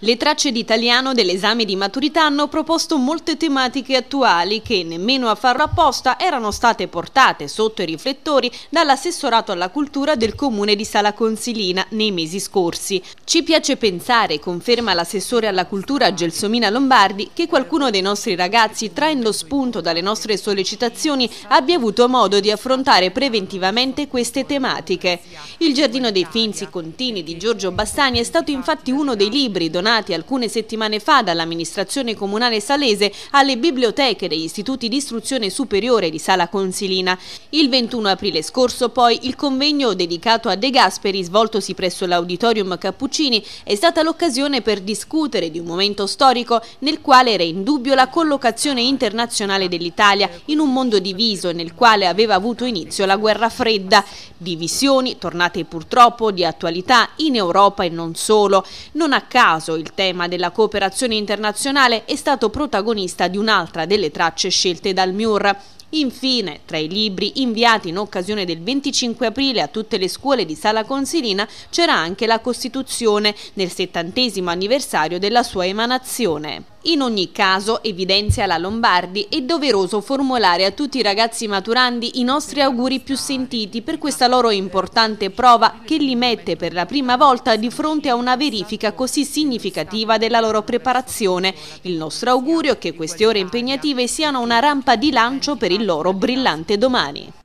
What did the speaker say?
Le tracce di italiano dell'esame di maturità hanno proposto molte tematiche attuali che, nemmeno a farlo apposta, erano state portate sotto i riflettori dall'assessorato alla cultura del comune di Sala Consilina nei mesi scorsi. Ci piace pensare, conferma l'assessore alla cultura Gelsomina Lombardi, che qualcuno dei nostri ragazzi, traendo spunto dalle nostre sollecitazioni, abbia avuto modo di affrontare preventivamente queste tematiche. Il Giardino dei Finzi Contini di Giorgio Bassani è stato infatti uno dei libri donati donati alcune settimane fa dall'amministrazione comunale salese alle biblioteche degli istituti di istruzione superiore di Sala Consilina. Il 21 aprile scorso poi il convegno dedicato a De Gasperi svoltosi presso l'auditorium Cappuccini è stata l'occasione per discutere di un momento storico nel quale era in dubbio la collocazione internazionale dell'Italia in un mondo diviso nel quale aveva avuto inizio la guerra fredda. Divisioni tornate purtroppo di attualità in Europa e non solo. Non a caso il tema della cooperazione internazionale è stato protagonista di un'altra delle tracce scelte dal MIUR, Infine, tra i libri inviati in occasione del 25 aprile a tutte le scuole di Sala Consilina c'era anche la Costituzione nel settantesimo anniversario della sua emanazione. In ogni caso, evidenzia la Lombardi, è doveroso formulare a tutti i ragazzi maturandi i nostri auguri più sentiti per questa loro importante prova che li mette per la prima volta di fronte a una verifica così significativa della loro preparazione. Il nostro augurio è che queste ore impegnative siano una rampa di lancio per il loro brillante domani.